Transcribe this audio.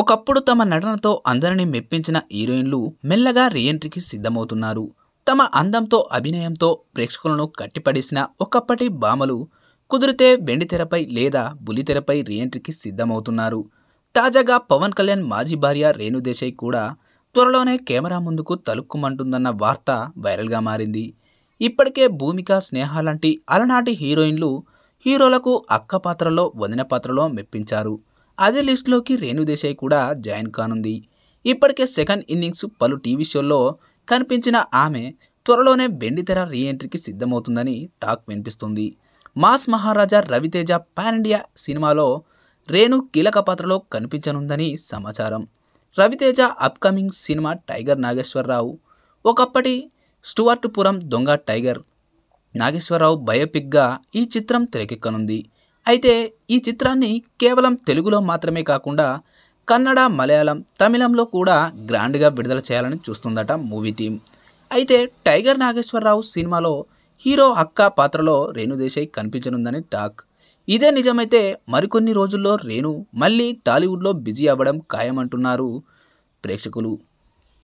ఒకప్పుడు తమ నటనతో అందరినీ మెప్పించిన హీరోయిన్లు మెల్లగా రీఎంట్రీకి సిద్ధమవుతున్నారు తమ అందంతో అభినయంతో ప్రేక్షకులను కట్టిపడేసిన ఒకప్పటి భామలు కుదిరితే వెండితెరపై లేదా బులితెరపై రీఎంట్రీకి సిద్ధమవుతున్నారు తాజాగా పవన్ కళ్యాణ్ మాజీ భార్య రేణుదేశాయ్ కూడా త్వరలోనే కెమెరా ముందుకు తలుక్కుమంటుందన్న వార్త వైరల్గా మారింది ఇప్పటికే భూమిక స్నేహ లాంటి అలనాటి హీరోయిన్లు హీరోలకు అక్క పాత్రలో వదిన పాత్రలో మెప్పించారు అదే లిస్టులోకి రేణుదేశాయ్ కూడా జాయిన్ కానుంది ఇప్పటికే సెకండ్ ఇన్నింగ్స్ పలు టీవీ షోల్లో కనిపించిన ఆమె త్వరలోనే బెండితెర రీఎంట్రీకి సిద్ధమవుతుందని టాక్ వినిపిస్తుంది mass Maharaja Raviteja pan India సినిమాలో రేణు కీలక పాత్రలో కనిపించనుందని సమాచారం Raviteja upcoming cinema Tiger Nageswararao ఒకప్పటి స్టువర్ట్ పురం దొంగ టైగర్ నాగేశ్వరరావు బయోపిక్గా ఈ చిత్రం తెరకెక్కనుంది అయితే ఈ చిత్రాన్ని కేవలం తెలుగులో మాత్రమే కాకుండా కన్నడ మలయాళం తమిళంలో కూడా గ్రాండ్గా విడుదల చేయాలని చూస్తుందట మూవీ థీమ్ అయితే టైగర్ నాగేశ్వరరావు సినిమాలో హీరో అక్క పాత్రలో రేణు దేశాయ్ కనిపించనుందని టాక్ ఇదే నిజమైతే మరికొన్ని రోజుల్లో రేణు మళ్ళీ టాలీవుడ్లో బిజీ అవ్వడం ఖాయమంటున్నారు ప్రేక్షకులు